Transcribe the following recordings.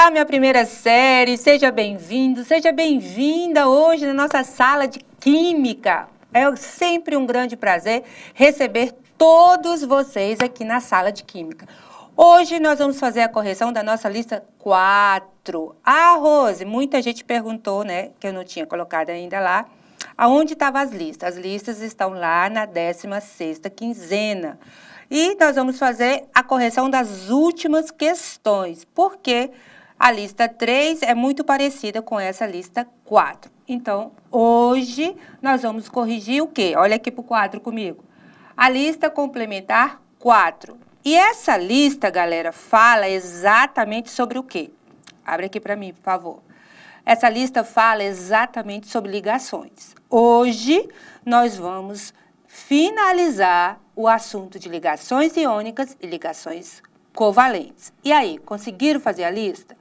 Olá, minha primeira série, seja bem-vindo, seja bem-vinda hoje na nossa sala de Química. É sempre um grande prazer receber todos vocês aqui na sala de Química. Hoje nós vamos fazer a correção da nossa lista 4. Ah, Rose, muita gente perguntou, né, que eu não tinha colocado ainda lá, aonde estavam as listas. As listas estão lá na 16ª quinzena. E nós vamos fazer a correção das últimas questões, porque quê? A lista 3 é muito parecida com essa lista 4. Então, hoje nós vamos corrigir o quê? Olha aqui para o quadro comigo. A lista complementar 4. E essa lista, galera, fala exatamente sobre o quê? Abre aqui para mim, por favor. Essa lista fala exatamente sobre ligações. Hoje nós vamos finalizar o assunto de ligações iônicas e ligações covalentes. E aí, conseguiram fazer a lista?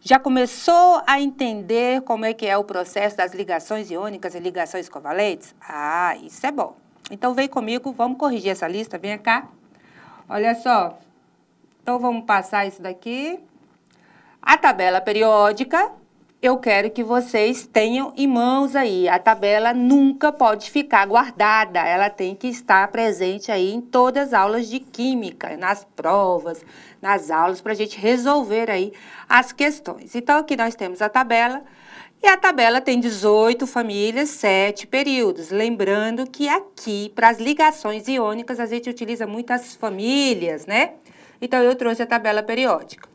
já começou a entender como é que é o processo das ligações iônicas e ligações covalentes? Ah, isso é bom. Então vem comigo, vamos corrigir essa lista, vem cá. Olha só, então vamos passar isso daqui. A tabela periódica, eu quero que vocês tenham em mãos aí. A tabela nunca pode ficar guardada, ela tem que estar presente aí em todas as aulas de química, nas provas, nas aulas, para a gente resolver aí as questões. Então, aqui nós temos a tabela. E a tabela tem 18 famílias, 7 períodos. Lembrando que aqui, para as ligações iônicas, a gente utiliza muitas famílias, né? Então, eu trouxe a tabela periódica.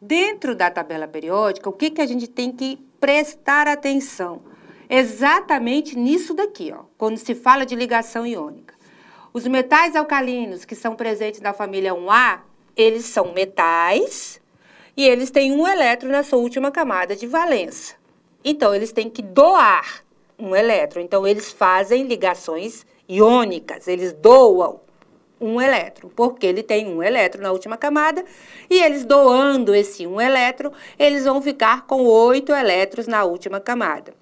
Dentro da tabela periódica, o que, que a gente tem que prestar atenção? Exatamente nisso daqui, ó, quando se fala de ligação iônica. Os metais alcalinos que são presentes na família 1A, eles são metais e eles têm um elétron na sua última camada de valença. Então, eles têm que doar um elétron. Então, eles fazem ligações iônicas, eles doam um elétron, porque ele tem um elétron na última camada, e eles doando esse um elétron, eles vão ficar com oito elétrons na última camada.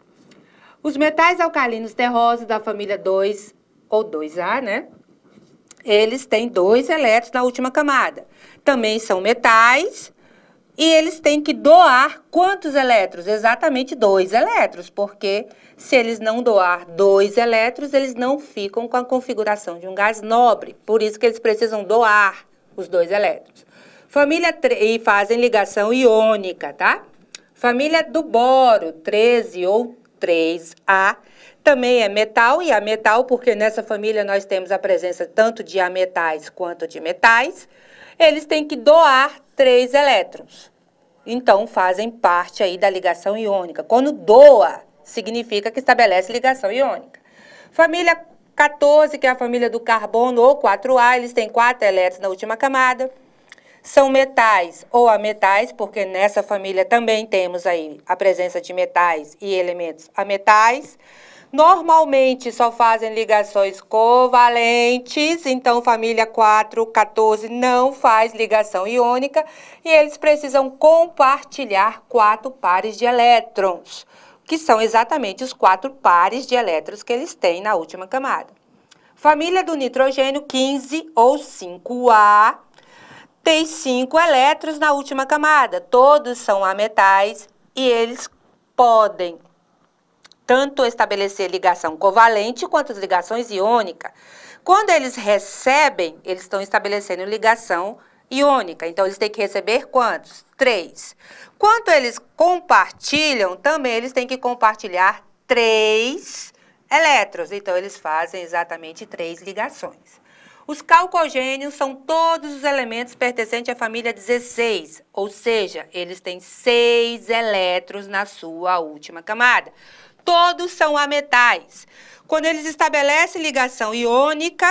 Os metais alcalinos terrosos da família 2 ou 2A, né? Eles têm dois elétrons na última camada. Também são metais e eles têm que doar quantos elétrons? Exatamente dois elétrons, porque se eles não doar dois elétrons, eles não ficam com a configuração de um gás nobre. Por isso que eles precisam doar os dois elétrons. Família e fazem ligação iônica, tá? Família do boro, 13 ou 3A, também é metal e ametal, porque nessa família nós temos a presença tanto de ametais quanto de metais. Eles têm que doar três elétrons. Então fazem parte aí da ligação iônica. Quando doa significa que estabelece ligação iônica. Família 14, que é a família do carbono ou 4A, eles têm quatro elétrons na última camada. São metais ou ametais, porque nessa família também temos aí a presença de metais e elementos ametais. Normalmente só fazem ligações covalentes, então família 4, 14 não faz ligação iônica e eles precisam compartilhar quatro pares de elétrons que são exatamente os quatro pares de elétrons que eles têm na última camada. Família do nitrogênio 15 ou 5A tem cinco elétrons na última camada. Todos são ametais e eles podem tanto estabelecer ligação covalente quanto ligações iônicas. Quando eles recebem, eles estão estabelecendo ligação iônica. Então, eles têm que receber quantos? Três. Quanto eles compartilham, também eles têm que compartilhar três elétrons. Então, eles fazem exatamente três ligações. Os calcogênios são todos os elementos pertencentes à família 16, ou seja, eles têm seis elétrons na sua última camada. Todos são ametais. Quando eles estabelecem ligação iônica,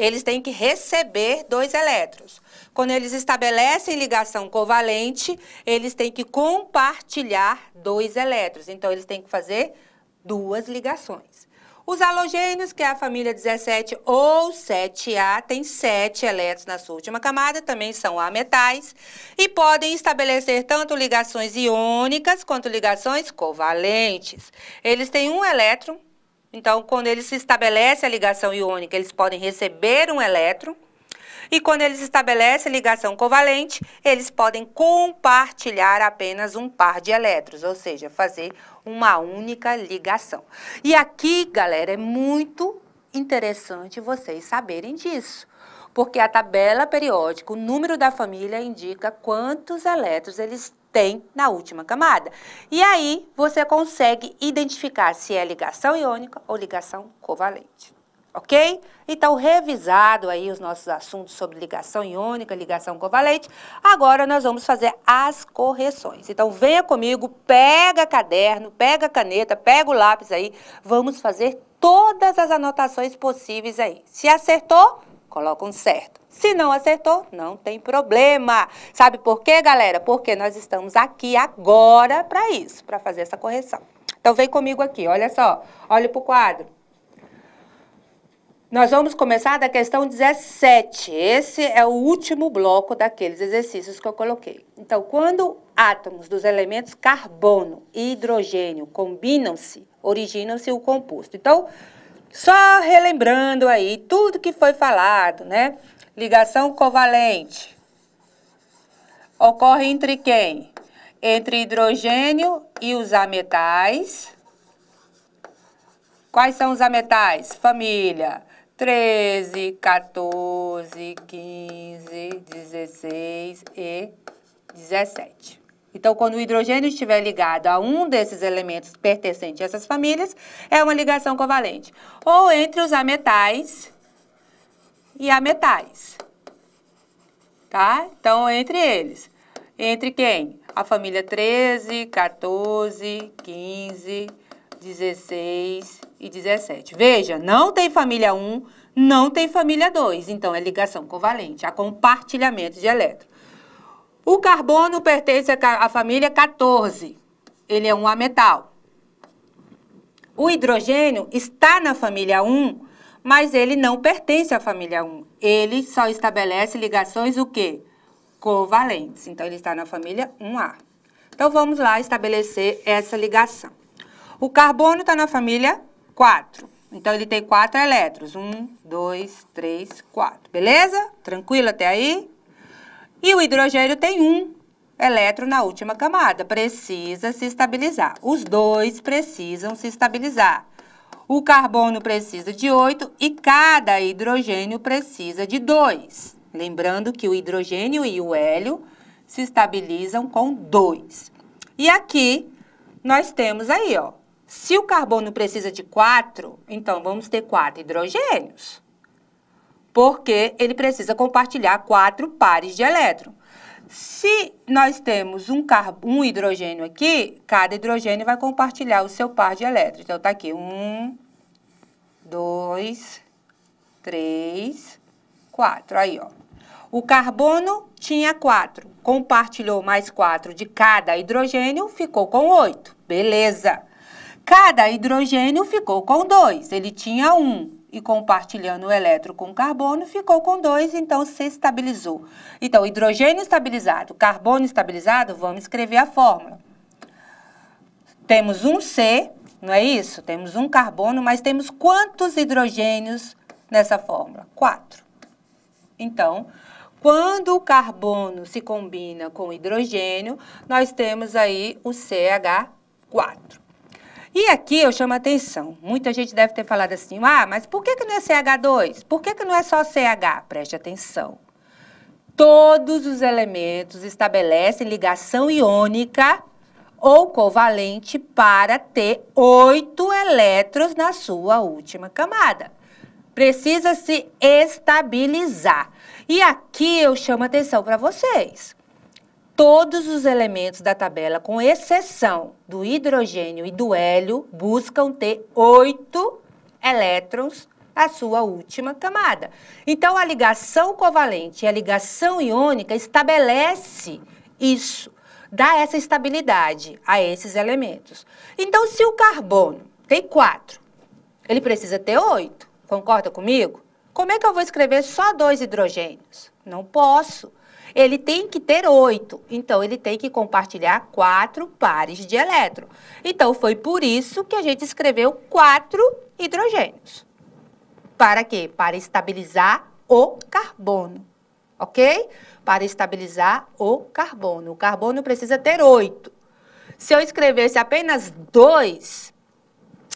eles têm que receber dois elétrons. Quando eles estabelecem ligação covalente, eles têm que compartilhar dois elétrons. Então, eles têm que fazer duas ligações. Os halogênios, que é a família 17 ou 7A, tem sete elétrons na sua última camada, também são A-metais, e podem estabelecer tanto ligações iônicas quanto ligações covalentes. Eles têm um elétron então, quando eles se estabelece a ligação iônica, eles podem receber um elétron. E quando eles estabelecem a ligação covalente, eles podem compartilhar apenas um par de elétrons, ou seja, fazer uma única ligação. E aqui, galera, é muito interessante vocês saberem disso porque a tabela periódica, o número da família indica quantos elétrons eles têm na última camada. E aí você consegue identificar se é ligação iônica ou ligação covalente. Ok? Então, revisado aí os nossos assuntos sobre ligação iônica, ligação covalente, agora nós vamos fazer as correções. Então, venha comigo, pega caderno, pega caneta, pega o lápis aí, vamos fazer todas as anotações possíveis aí. Se acertou, colocam certo. Se não acertou, não tem problema. Sabe por quê, galera? Porque nós estamos aqui agora para isso, para fazer essa correção. Então vem comigo aqui, olha só, olha para o quadro. Nós vamos começar da questão 17. Esse é o último bloco daqueles exercícios que eu coloquei. Então, quando átomos dos elementos carbono e hidrogênio combinam-se, originam-se o composto. Então, só relembrando aí tudo que foi falado, né? Ligação covalente ocorre entre quem? Entre hidrogênio e os ametais. Quais são os ametais? Família 13, 14, 15, 16 e 17. Então, quando o hidrogênio estiver ligado a um desses elementos pertencentes a essas famílias, é uma ligação covalente. Ou entre os ametais e ametais. Tá? Então, entre eles. Entre quem? A família 13, 14, 15, 16 e 17. Veja, não tem família 1, não tem família 2. Então, é ligação covalente, a compartilhamento de elétrons. O carbono pertence à família 14. Ele é um ametal. O hidrogênio está na família 1, mas ele não pertence à família 1. Ele só estabelece ligações o quê? Covalentes. Então, ele está na família 1A. Então, vamos lá estabelecer essa ligação. O carbono está na família 4. Então, ele tem quatro elétrons. Um, dois, três, quatro. Beleza? Tranquilo até aí? E o hidrogênio tem um elétron na última camada, precisa se estabilizar. Os dois precisam se estabilizar. O carbono precisa de 8 e cada hidrogênio precisa de 2. Lembrando que o hidrogênio e o hélio se estabilizam com 2. E aqui nós temos aí, ó, se o carbono precisa de 4, então vamos ter 4 hidrogênios porque ele precisa compartilhar quatro pares de elétrons. Se nós temos um, um hidrogênio aqui, cada hidrogênio vai compartilhar o seu par de elétrons. Então, está aqui, um, dois, três, quatro, aí, ó. O carbono tinha quatro, compartilhou mais quatro de cada hidrogênio, ficou com oito, beleza. Cada hidrogênio ficou com dois, ele tinha um e compartilhando o elétron com o carbono, ficou com 2, então se estabilizou. Então, hidrogênio estabilizado, carbono estabilizado, vamos escrever a fórmula. Temos um C, não é isso? Temos um carbono, mas temos quantos hidrogênios nessa fórmula? 4. Então, quando o carbono se combina com o hidrogênio, nós temos aí o CH4. E aqui eu chamo a atenção. Muita gente deve ter falado assim: ah, mas por que, que não é CH2? Por que, que não é só CH? Preste atenção. Todos os elementos estabelecem ligação iônica ou covalente para ter oito elétrons na sua última camada. Precisa se estabilizar. E aqui eu chamo a atenção para vocês todos os elementos da tabela, com exceção do hidrogênio e do hélio, buscam ter oito elétrons à sua última camada. Então, a ligação covalente e a ligação iônica estabelece isso, dá essa estabilidade a esses elementos. Então, se o carbono tem quatro, ele precisa ter oito, concorda comigo? Como é que eu vou escrever só dois hidrogênios? Não posso ele tem que ter oito. Então, ele tem que compartilhar quatro pares de elétron. Então, foi por isso que a gente escreveu quatro hidrogênios. Para quê? Para estabilizar o carbono, ok? Para estabilizar o carbono. O carbono precisa ter oito. Se eu escrevesse apenas dois,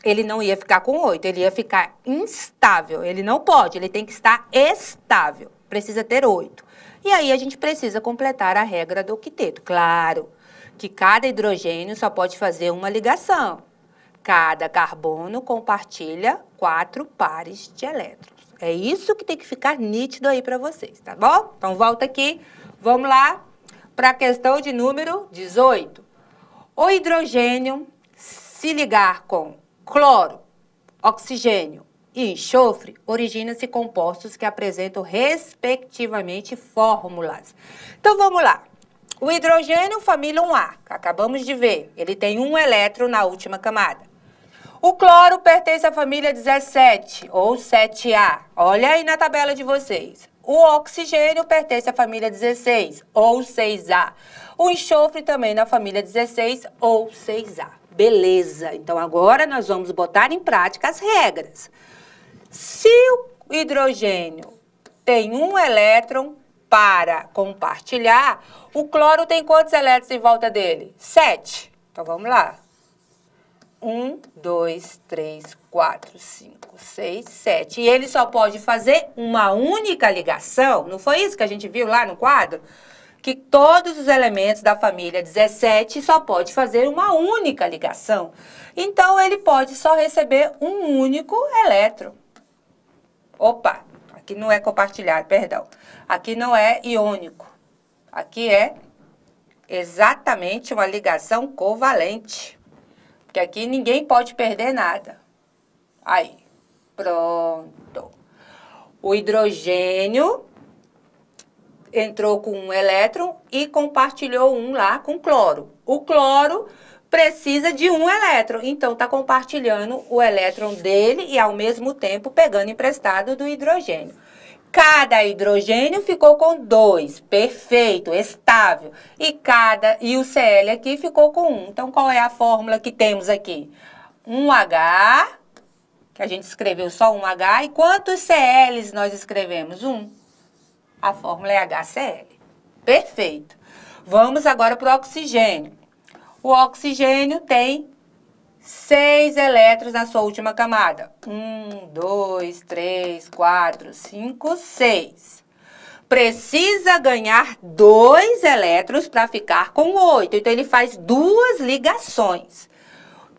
ele não ia ficar com oito, ele ia ficar instável. Ele não pode, ele tem que estar estável. Precisa ter oito. E aí a gente precisa completar a regra do octeto. Claro que cada hidrogênio só pode fazer uma ligação. Cada carbono compartilha quatro pares de elétrons. É isso que tem que ficar nítido aí para vocês, tá bom? Então volta aqui, vamos lá para a questão de número 18. O hidrogênio se ligar com cloro, oxigênio e enxofre, originam-se compostos que apresentam, respectivamente, fórmulas. Então, vamos lá. O hidrogênio, família 1A, que acabamos de ver, ele tem um elétron na última camada. O cloro pertence à família 17, ou 7A. Olha aí na tabela de vocês. O oxigênio pertence à família 16, ou 6A. O enxofre também na família 16, ou 6A. Beleza, então agora nós vamos botar em prática as regras. Se o hidrogênio tem um elétron para compartilhar, o cloro tem quantos elétrons em volta dele? Sete. Então vamos lá. Um, dois, três, quatro, cinco, seis, sete. E ele só pode fazer uma única ligação. Não foi isso que a gente viu lá no quadro? que todos os elementos da família 17 só pode fazer uma única ligação. Então, ele pode só receber um único elétron. Opa, aqui não é compartilhado, perdão. Aqui não é iônico. Aqui é exatamente uma ligação covalente. Porque aqui ninguém pode perder nada. Aí, pronto. O hidrogênio entrou com um elétron e compartilhou um lá com cloro. O cloro precisa de um elétron. Então, está compartilhando o elétron dele e, ao mesmo tempo, pegando emprestado do hidrogênio. Cada hidrogênio ficou com dois, perfeito, estável. E cada e o Cl aqui ficou com um. Então, qual é a fórmula que temos aqui? Um h que a gente escreveu só um h E quantos Cls nós escrevemos? Um. A fórmula é HCl. Perfeito. Vamos agora para o oxigênio. O oxigênio tem seis elétrons na sua última camada. Um, dois, três, quatro, cinco, seis. Precisa ganhar dois elétrons para ficar com oito. Então, ele faz duas ligações.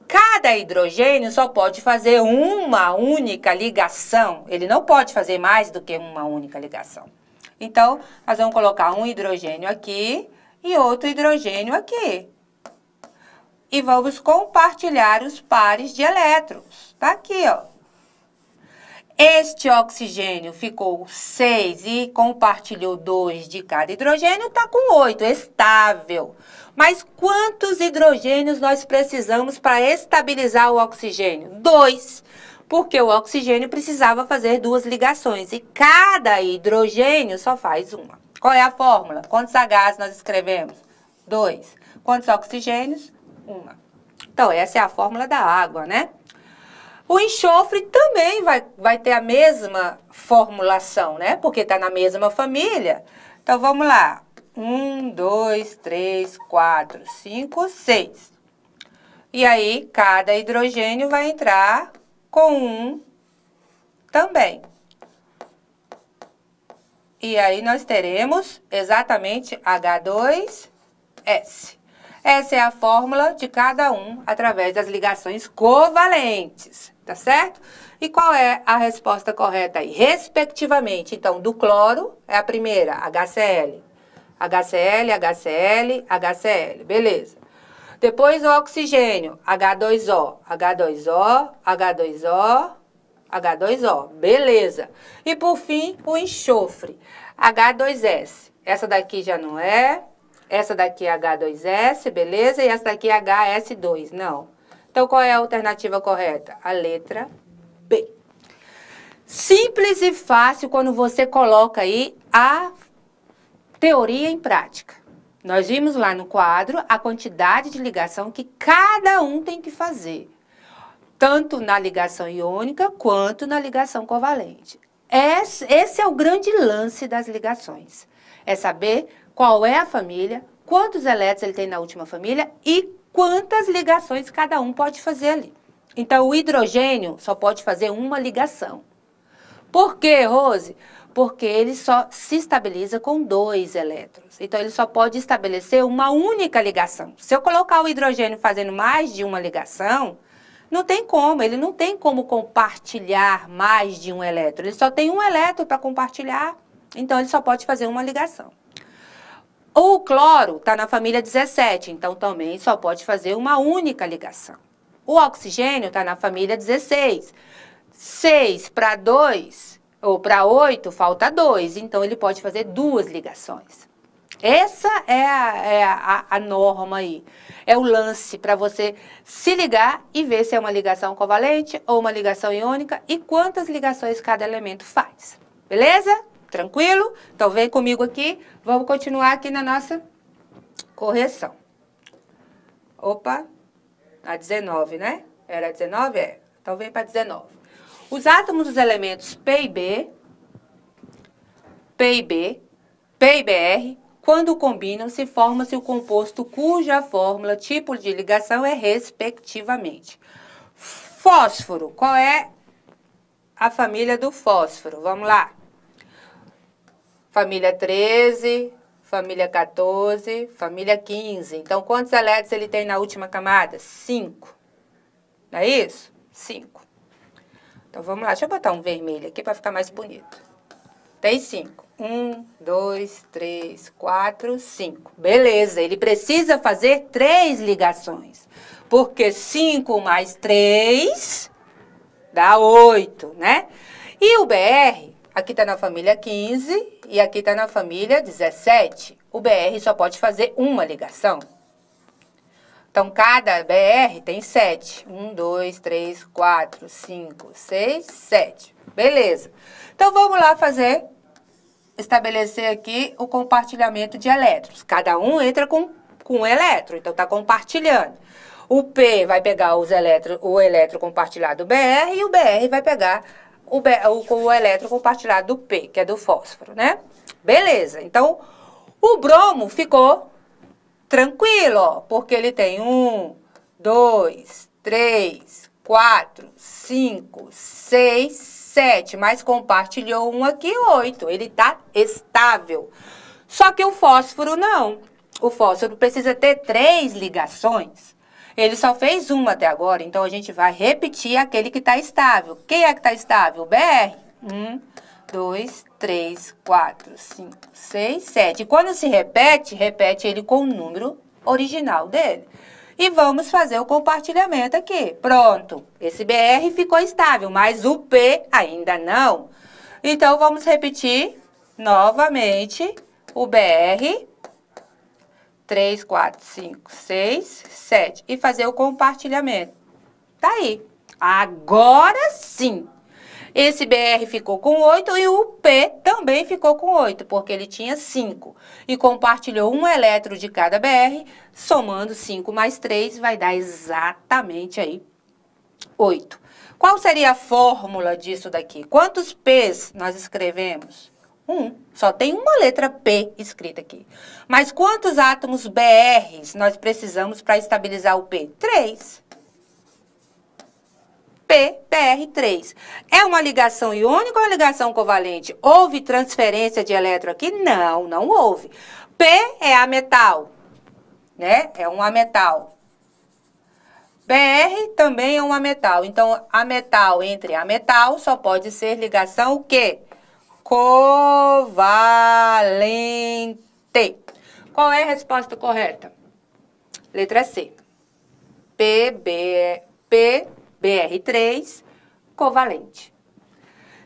Cada hidrogênio só pode fazer uma única ligação. Ele não pode fazer mais do que uma única ligação. Então, nós vamos colocar um hidrogênio aqui e outro hidrogênio aqui e vamos compartilhar os pares de elétrons. Tá aqui, ó. Este oxigênio ficou 6 e compartilhou 2 de cada hidrogênio, tá com 8, estável. Mas quantos hidrogênios nós precisamos para estabilizar o oxigênio? 2, porque o oxigênio precisava fazer duas ligações e cada hidrogênio só faz uma. Qual é a fórmula? Quantos Hs nós escrevemos? 2. Quantos oxigênios? uma. Então, essa é a fórmula da água, né? O enxofre também vai, vai ter a mesma formulação, né? Porque está na mesma família. Então, vamos lá. 1, 2, 3, 4, 5, 6. E aí, cada hidrogênio vai entrar com um também. E aí, nós teremos exatamente H2S. Essa é a fórmula de cada um através das ligações covalentes, tá certo? E qual é a resposta correta aí? Respectivamente, então, do cloro é a primeira, HCl. HCl, HCl, HCl, beleza. Depois o oxigênio, H2O, H2O, H2O, H2O, beleza. E por fim, o enxofre, H2S. Essa daqui já não é, essa daqui é H2S, beleza? E essa daqui é HS2, não. Então, qual é a alternativa correta? A letra B. Simples e fácil quando você coloca aí a teoria em prática. Nós vimos lá no quadro a quantidade de ligação que cada um tem que fazer, tanto na ligação iônica quanto na ligação covalente. Esse é o grande lance das ligações, é saber qual é a família, quantos elétrons ele tem na última família e quantas ligações cada um pode fazer ali. Então, o hidrogênio só pode fazer uma ligação. Por quê, Rose? Porque ele só se estabiliza com dois elétrons. Então, ele só pode estabelecer uma única ligação. Se eu colocar o hidrogênio fazendo mais de uma ligação, não tem como, ele não tem como compartilhar mais de um elétron. Ele só tem um elétron para compartilhar, então ele só pode fazer uma ligação. O cloro está na família 17, então também só pode fazer uma única ligação. O oxigênio está na família 16. 6 para 2 ou para 8 falta 2, então ele pode fazer duas ligações. Essa é a, é a, a norma aí. É o lance para você se ligar e ver se é uma ligação covalente ou uma ligação iônica e quantas ligações cada elemento faz. Beleza? Tranquilo? Então vem comigo aqui Vamos continuar aqui na nossa correção. Opa, a tá 19, né? Era 19? É. Então vem para 19. Os átomos dos elementos P e B, P e B, P e BR, quando combinam, se forma-se o composto cuja fórmula, tipo de ligação é respectivamente. Fósforo, qual é a família do fósforo? Vamos lá família 13, família 14, família 15. Então, quantos elétrons ele tem na última camada? 5. Não é isso? 5. Então, vamos lá. Deixa eu botar um vermelho aqui para ficar mais bonito. Tem 5. 1, 2, 3, 4, 5. Beleza, ele precisa fazer três ligações. Porque 5 mais 3 dá 8, né? E o BR, aqui está na família 15, e aqui está na família 17, o BR só pode fazer uma ligação. Então, cada BR tem 7. 1, 2, 3, 4, 5, 6, 7. Beleza. Então, vamos lá fazer, estabelecer aqui o compartilhamento de elétrons. Cada um entra com, com um elétron, então está compartilhando. O P vai pegar os elétron, o elétron compartilhado BR e o BR vai pegar o, o, o elétron compartilhado do P, que é do fósforo, né? Beleza, então o bromo ficou tranquilo, ó, porque ele tem um, dois, três, quatro, cinco, seis, sete, mas compartilhou um aqui, oito. Ele tá estável. Só que o fósforo não. O fósforo precisa ter três ligações ele só fez uma até agora, então a gente vai repetir aquele que está estável. Quem é que está estável? BR. Um, dois, três, quatro, cinco, seis, sete. quando se repete, repete ele com o número original dele. E vamos fazer o compartilhamento aqui. Pronto, esse BR ficou estável, mas o P ainda não. Então, vamos repetir novamente o BR 3, 4, 5, 6, 7. E fazer o compartilhamento. Tá aí. Agora sim. Esse BR ficou com 8 e o P também ficou com 8, porque ele tinha 5. E compartilhou um elétron de cada BR, somando 5 mais 3 vai dar exatamente aí 8. Qual seria a fórmula disso daqui? Quantos P's nós escrevemos? Um. Só tem uma letra P escrita aqui. Mas quantos átomos BRs nós precisamos para estabilizar o P? Três. PBr3. É uma ligação iônica ou uma ligação covalente? Houve transferência de elétron aqui? Não, não houve. P é a metal, né? É um ametal. BR também é um ametal. Então, a metal entre a metal só pode ser ligação o quê? covalente. Qual é a resposta correta? Letra C. PBR3 covalente.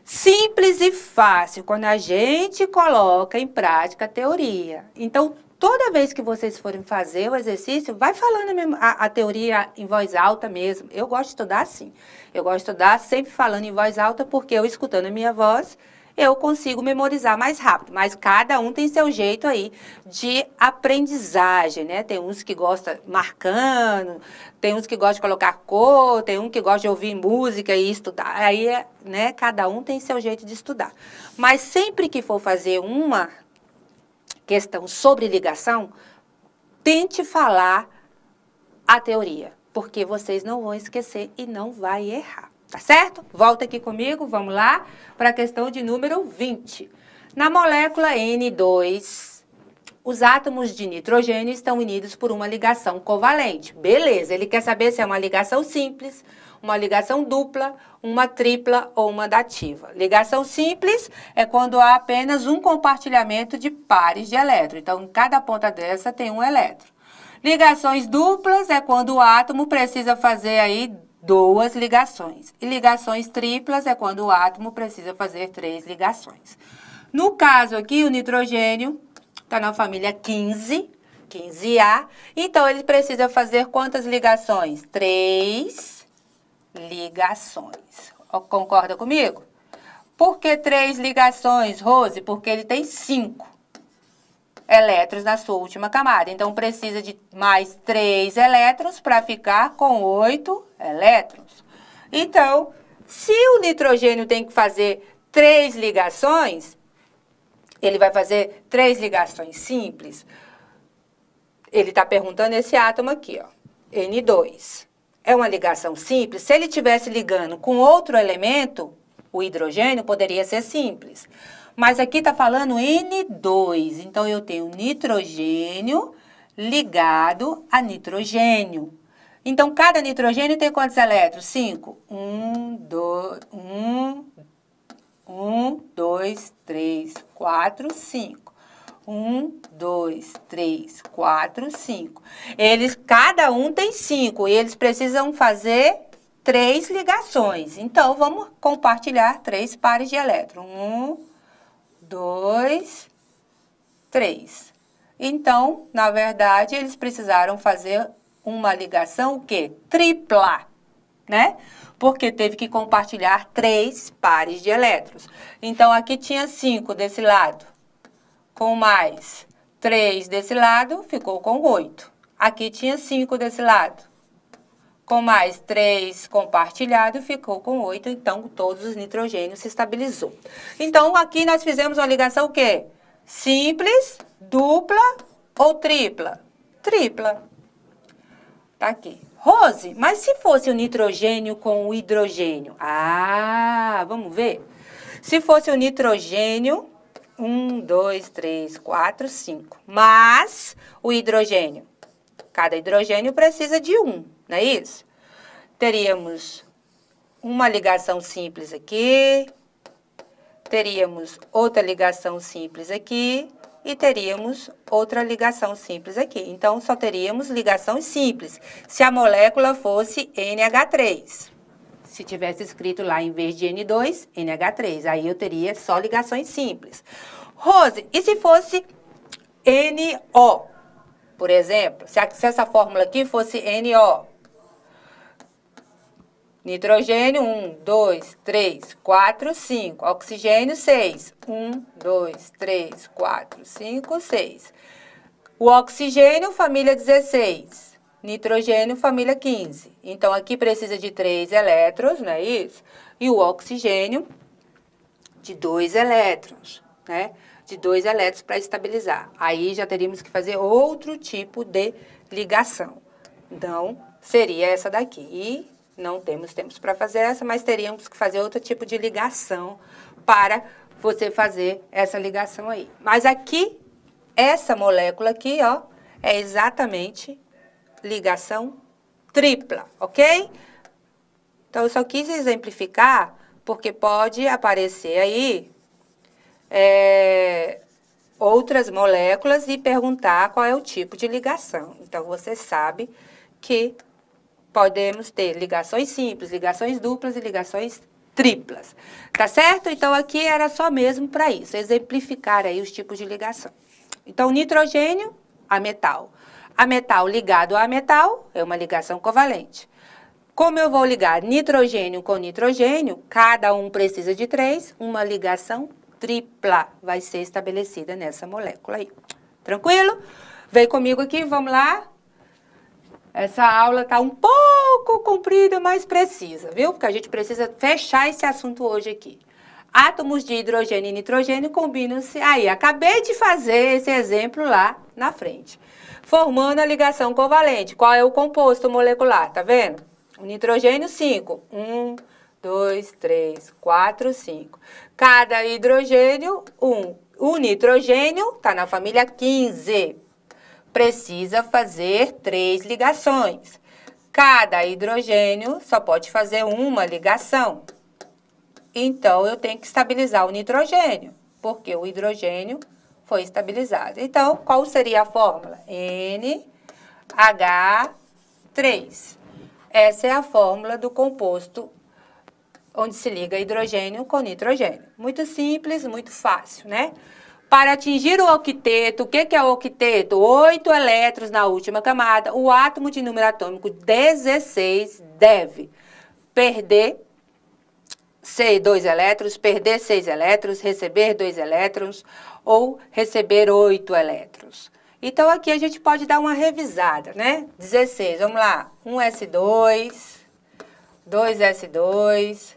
Simples e fácil quando a gente coloca em prática a teoria. Então, toda vez que vocês forem fazer o exercício, vai falando a, a, teoria em voz alta mesmo. Eu gosto de estudar assim. Eu gosto de estudar sempre falando em voz alta, porque eu escutando a minha voz, eu consigo memorizar mais rápido. Mas cada um tem seu jeito aí de aprendizagem, né? Tem uns que gostam marcando, tem uns que gostam de colocar cor, tem um que gosta de ouvir música e estudar. Aí, né, cada um tem seu jeito de estudar. Mas sempre que for fazer uma questão sobre ligação, tente falar a teoria, porque vocês não vão esquecer e não vai errar. Tá certo? Volta aqui comigo, vamos lá, para a questão de número 20. Na molécula N2, os átomos de nitrogênio estão unidos por uma ligação covalente. Beleza, ele quer saber se é uma ligação simples, uma ligação dupla, uma tripla ou uma dativa. Ligação simples é quando há apenas um compartilhamento de pares de elétrons. Então, em cada ponta dessa tem um elétron. Ligações duplas é quando o átomo precisa fazer aí duas ligações. E ligações triplas é quando o átomo precisa fazer três ligações. No caso aqui, o nitrogênio está na família 15, 15A. Então, ele precisa fazer quantas ligações? Três ligações. Concorda comigo? Por que três ligações, Rose? Porque ele tem cinco elétrons na sua última camada. Então, precisa de mais 3 elétrons para ficar com 8 elétrons. Então, se o nitrogênio tem que fazer três ligações, ele vai fazer três ligações simples. Ele está perguntando esse átomo aqui, ó, N2. É uma ligação simples. Se ele estivesse ligando com outro elemento, o hidrogênio poderia ser simples. Mas aqui está falando N2, então eu tenho nitrogênio ligado a nitrogênio. Então, cada nitrogênio tem quantos elétrons? 5. 1, 2, 1, 1, 2, 3, 4, 5. 1, 2, 3, 4, 5. Eles, cada um tem 5 e eles precisam fazer três ligações. Então, vamos compartilhar três pares de elétrons. 1, dois, três. Então, na verdade, eles precisaram fazer uma ligação o quê? Tripla, né? Porque teve que compartilhar três pares de elétrons. Então, aqui tinha cinco desse lado, com mais três desse lado, ficou com oito. Aqui tinha cinco desse lado, com mais 3 compartilhado, ficou com 8, então todos os nitrogênios se estabilizou. Então, aqui nós fizemos uma ligação o quê? Simples, dupla ou tripla? Tripla. Tá aqui. Rose, mas se fosse o nitrogênio com o hidrogênio? Ah, vamos ver. Se fosse o nitrogênio, 1, 2, 3, 4, 5. Mas o hidrogênio, cada hidrogênio precisa de 1. Um não é isso? Teríamos uma ligação simples aqui, teríamos outra ligação simples aqui e teríamos outra ligação simples aqui. Então, só teríamos ligações simples, se a molécula fosse NH3. Se tivesse escrito lá, em vez de N2, NH3, aí eu teria só ligações simples. Rose, e se fosse NO? Por exemplo, se essa fórmula aqui fosse NO, Nitrogênio, 1, 2, 3, 4, 5. Oxigênio, 6. 1, 2, 3, 4, 5, 6. O oxigênio, família 16. Nitrogênio, família 15. Então, aqui precisa de 3 elétrons, não é isso? E o oxigênio de 2 elétrons, né? De 2 elétrons para estabilizar. Aí já teríamos que fazer outro tipo de ligação. Então, seria essa daqui. E não temos tempos para fazer essa, mas teríamos que fazer outro tipo de ligação para você fazer essa ligação aí. Mas aqui, essa molécula aqui, ó, é exatamente ligação tripla, ok? Então, eu só quis exemplificar, porque pode aparecer aí é, outras moléculas e perguntar qual é o tipo de ligação. Então, você sabe que podemos ter ligações simples, ligações duplas e ligações triplas. Tá certo? Então, aqui era só mesmo para isso, exemplificar aí os tipos de ligação. Então, nitrogênio, a metal. A metal ligado a metal é uma ligação covalente. Como eu vou ligar nitrogênio com nitrogênio, cada um precisa de três, uma ligação tripla vai ser estabelecida nessa molécula aí. Tranquilo? Vem comigo aqui, vamos lá. Essa aula está um pouco comprida, mas precisa, viu? Porque a gente precisa fechar esse assunto hoje aqui. Átomos de hidrogênio e nitrogênio combinam-se. Aí, acabei de fazer esse exemplo lá na frente. Formando a ligação covalente. Qual é o composto molecular? Tá vendo? O nitrogênio, 5. 1, 2, 3, 4, 5. Cada hidrogênio, 1. Um. O nitrogênio está na família 15 precisa fazer três ligações. Cada hidrogênio só pode fazer uma ligação. Então, eu tenho que estabilizar o nitrogênio, porque o hidrogênio foi estabilizado. Então, qual seria a fórmula? NH3. Essa é a fórmula do composto onde se liga hidrogênio com nitrogênio. Muito simples, muito fácil, né? Para atingir o octeto, o que, que é o octeto? Oito elétrons na última camada, o átomo de número atômico 16 deve perder dois elétrons, perder seis elétrons, receber dois elétrons ou receber oito elétrons. Então, aqui a gente pode dar uma revisada, né? 16, vamos lá. 1S2, 2S2,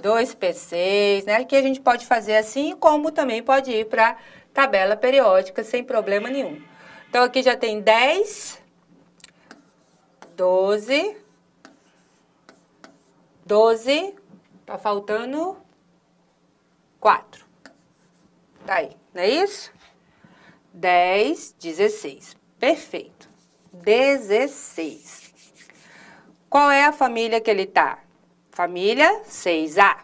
2 P6, né? Que a gente pode fazer assim, como também pode ir para tabela periódica sem problema nenhum. Então, aqui já tem 10, 12, 12, tá faltando 4. Tá aí, não é isso? 10, 16. Perfeito. 16. Qual é a família que ele tá? família 6A.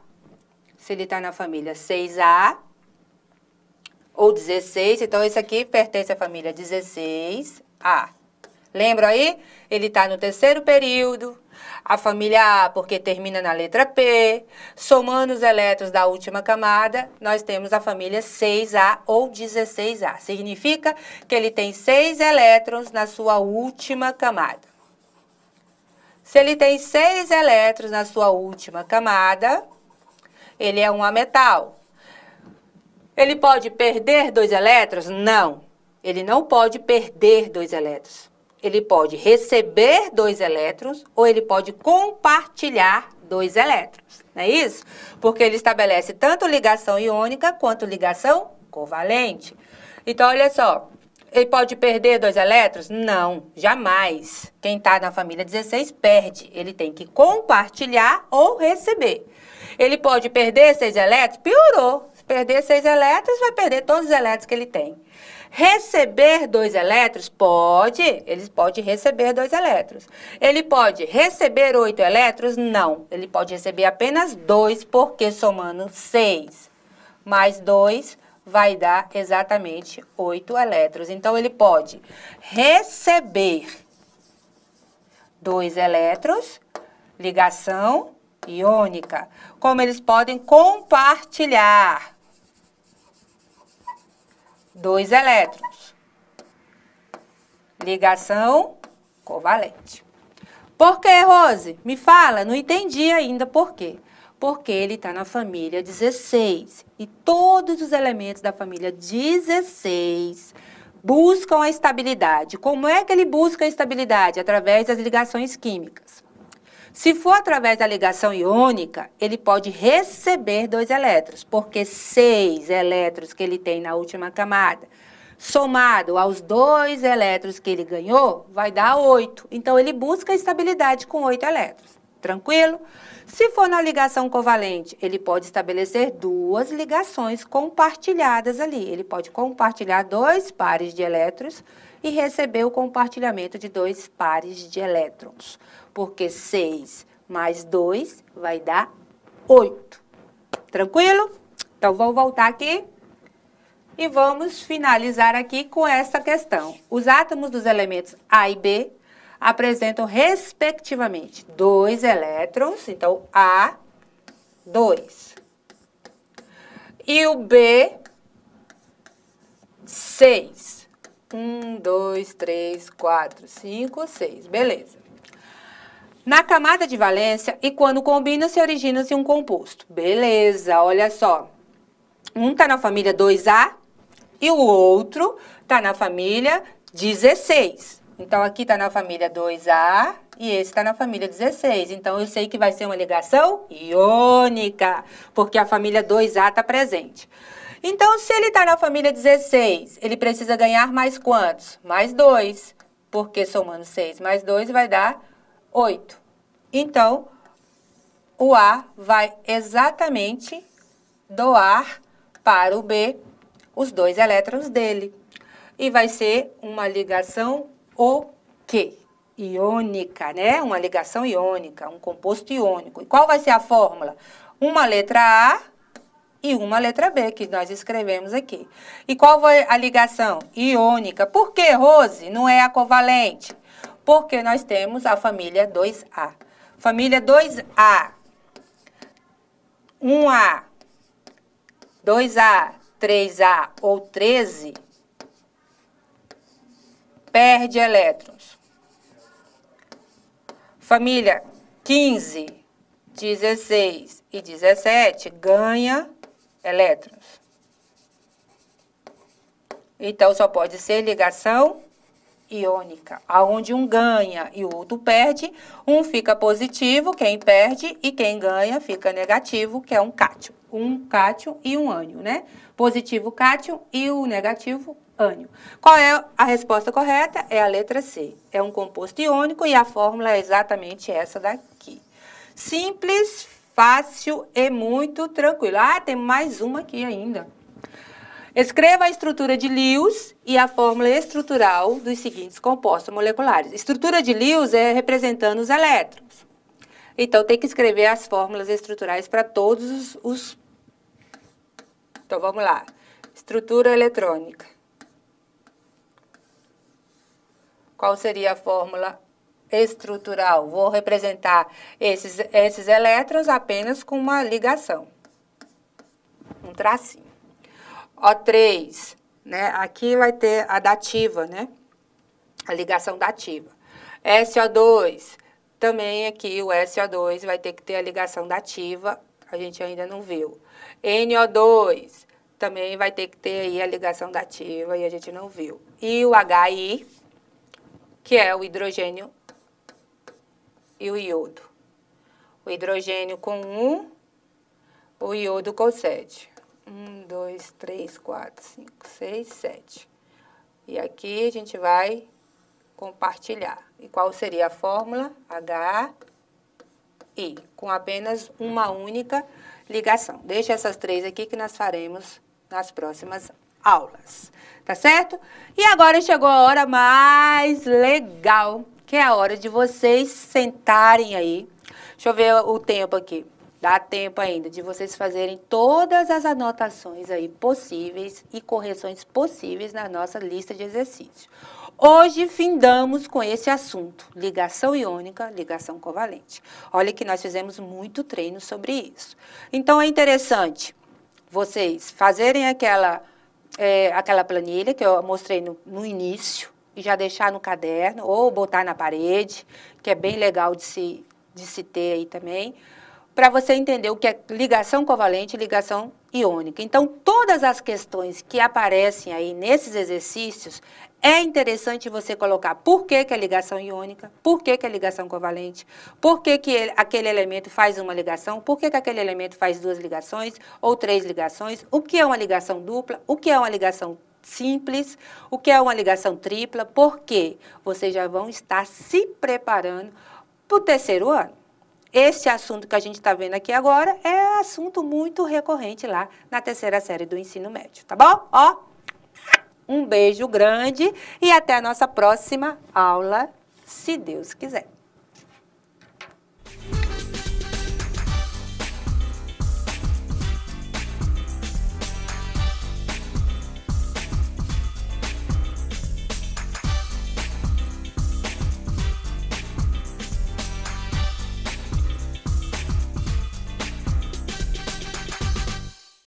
Se ele está na família 6A ou 16, então esse aqui pertence à família 16A. Lembra aí? Ele está no terceiro período. A família A, porque termina na letra P. Somando os elétrons da última camada, nós temos a família 6A ou 16A. Significa que ele tem seis elétrons na sua última camada. Se ele tem seis elétrons na sua última camada, ele é um ametal. Ele pode perder dois elétrons? Não. Ele não pode perder dois elétrons. Ele pode receber dois elétrons ou ele pode compartilhar dois elétrons. Não é isso? Porque ele estabelece tanto ligação iônica quanto ligação covalente. Então, olha só. Ele pode perder dois elétrons? Não, jamais. Quem está na família 16 perde. Ele tem que compartilhar ou receber. Ele pode perder seis elétrons? Piorou. Se perder seis elétrons, vai perder todos os elétrons que ele tem. Receber dois elétrons? Pode. Ele pode receber dois elétrons. Ele pode receber oito elétrons? Não. Ele pode receber apenas dois, porque somando seis mais dois vai dar exatamente 8 elétrons. Então, ele pode receber dois elétrons, ligação iônica, como eles podem compartilhar dois elétrons, ligação covalente. Por que, Rose? Me fala, não entendi ainda por quê porque ele está na família 16. E todos os elementos da família 16 buscam a estabilidade. Como é que ele busca a estabilidade? Através das ligações químicas. Se for através da ligação iônica, ele pode receber dois elétrons, porque seis elétrons que ele tem na última camada, somado aos dois elétrons que ele ganhou, vai dar oito. Então, ele busca estabilidade com oito elétrons. Tranquilo? Se for na ligação covalente, ele pode estabelecer duas ligações compartilhadas ali. Ele pode compartilhar dois pares de elétrons e receber o compartilhamento de dois pares de elétrons. Porque 6 mais 2 vai dar 8. Tranquilo? Então, vou voltar aqui. E vamos finalizar aqui com essa questão. Os átomos dos elementos A e B apresentam, respectivamente, dois elétrons, então A, 2. E o B, 6. 1, 2, 3, 4, 5, 6. Beleza. Na camada de valência, e quando combinam, se origina-se um composto. Beleza, olha só. Um está na família 2A e o outro está na família 16. Então, aqui está na família 2A e esse está na família 16. Então, eu sei que vai ser uma ligação iônica, porque a família 2A está presente. Então, se ele está na família 16, ele precisa ganhar mais quantos? Mais 2, porque somando 6 mais 2 vai dar 8. Então, o A vai exatamente doar para o B os dois elétrons dele. E vai ser uma ligação o que? Iônica, né? Uma ligação iônica, um composto iônico. E qual vai ser a fórmula? Uma letra A e uma letra B, que nós escrevemos aqui. E qual foi a ligação? Iônica. Por que, Rose, não é a covalente? Porque nós temos a família 2A. Família 2A. 1A, 2A, 3A ou 13 perde elétrons. Família 15, 16 e 17 ganha elétrons. Então, só pode ser ligação iônica, aonde um ganha e o outro perde, um fica positivo, quem perde, e quem ganha fica negativo, que é um cátion um cátion e um ânion, né? Positivo cátion e o negativo ânion. Qual é a resposta correta? É a letra C. É um composto iônico e a fórmula é exatamente essa daqui. Simples, fácil e muito tranquilo. Ah, tem mais uma aqui ainda. Escreva a estrutura de Lewis e a fórmula estrutural dos seguintes compostos moleculares. Estrutura de Lewis é representando os elétrons. Então, tem que escrever as fórmulas estruturais para todos os, os então vamos lá. Estrutura eletrônica. Qual seria a fórmula estrutural? Vou representar esses, esses elétrons apenas com uma ligação. Um tracinho. O3, né? Aqui vai ter a dativa, né? A ligação dativa. SO2, também aqui o SO2 vai ter que ter a ligação dativa, a gente ainda não viu. NO2 também vai ter que ter aí a ligação da ativa e a gente não viu. E o HI, que é o hidrogênio e o iodo. O hidrogênio com 1, o iodo com 7. 1, 2, 3, 4, 5, 6, 7. E aqui a gente vai compartilhar. E qual seria a fórmula? HI, com apenas uma única ligação. Deixe essas três aqui que nós faremos nas próximas aulas, tá certo? E agora chegou a hora mais legal, que é a hora de vocês sentarem aí. Deixa eu ver o tempo aqui. Dá tempo ainda de vocês fazerem todas as anotações aí possíveis e correções possíveis na nossa lista de exercícios. Hoje findamos com esse assunto, ligação iônica, ligação covalente. Olha que nós fizemos muito treino sobre isso. Então é interessante vocês fazerem aquela, é, aquela planilha que eu mostrei no, no início e já deixar no caderno ou botar na parede, que é bem legal de se, de se ter aí também para você entender o que é ligação covalente e ligação iônica. Então, todas as questões que aparecem aí nesses exercícios é interessante você colocar por que, que é ligação iônica, por que, que é ligação covalente, por que, que ele, aquele elemento faz uma ligação, por que, que aquele elemento faz duas ligações ou três ligações, o que é uma ligação dupla, o que é uma ligação simples, o que é uma ligação tripla, porque vocês já vão estar se preparando para o terceiro ano. Esse assunto que a gente está vendo aqui agora é assunto muito recorrente lá na terceira série do ensino médio, tá bom? Ó, um beijo grande e até a nossa próxima aula, se Deus quiser.